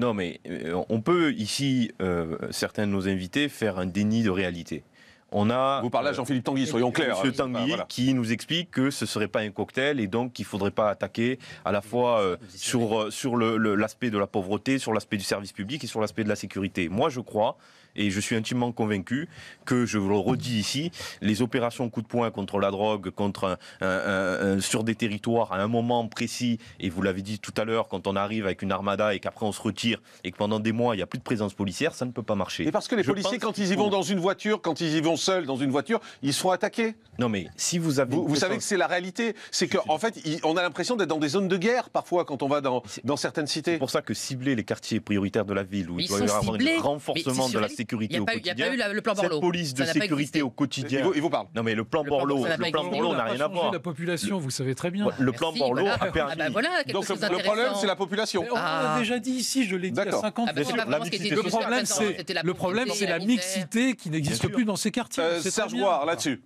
Non, mais euh, on peut ici, euh, certains de nos invités, faire un déni de réalité. On a, Vous parlez à euh, Jean-Philippe Tanguy, soyons clairs. Monsieur hein, Tanguy qui nous explique que ce ne serait pas un cocktail et donc qu'il ne faudrait pas attaquer à la fois euh, sur, euh, sur l'aspect de la pauvreté, sur l'aspect du service public et sur l'aspect de la sécurité. Moi, je crois et je suis intimement convaincu que, je vous le redis ici, les opérations coup de poing contre la drogue, contre sur des territoires à un moment précis, et vous l'avez dit tout à l'heure, quand on arrive avec une armada et qu'après on se retire et que pendant des mois il n'y a plus de présence policière, ça ne peut pas marcher. Et parce que les policiers, quand ils y vont dans une voiture, quand ils y vont seuls dans une voiture, ils seront attaqués. Non, mais si vous avez. Vous, savez que c'est la réalité. C'est qu'en en fait, on a l'impression d'être dans des zones de guerre parfois quand on va dans, dans certaines cités. C'est pour ça que cibler les quartiers prioritaires de la ville où il doit y avoir un renforcement de la sécurité au quotidien. Il n'y a pas eu le plan Borloo. Cette police de sécurité au quotidien. Il vous, parle. Non, mais le plan Borloo, le plan Borloo n'a rien à voir. La population, vous savez très bien. Le plan Borloo a permis. Ah bah Donc le problème, c'est la population. On l'a ah. déjà dit ici, je l'ai dit à 50 ah, le problème, c'est la mixité qui n'existe plus dans ces quartiers. C'est euh, Serge Boire, là-dessus.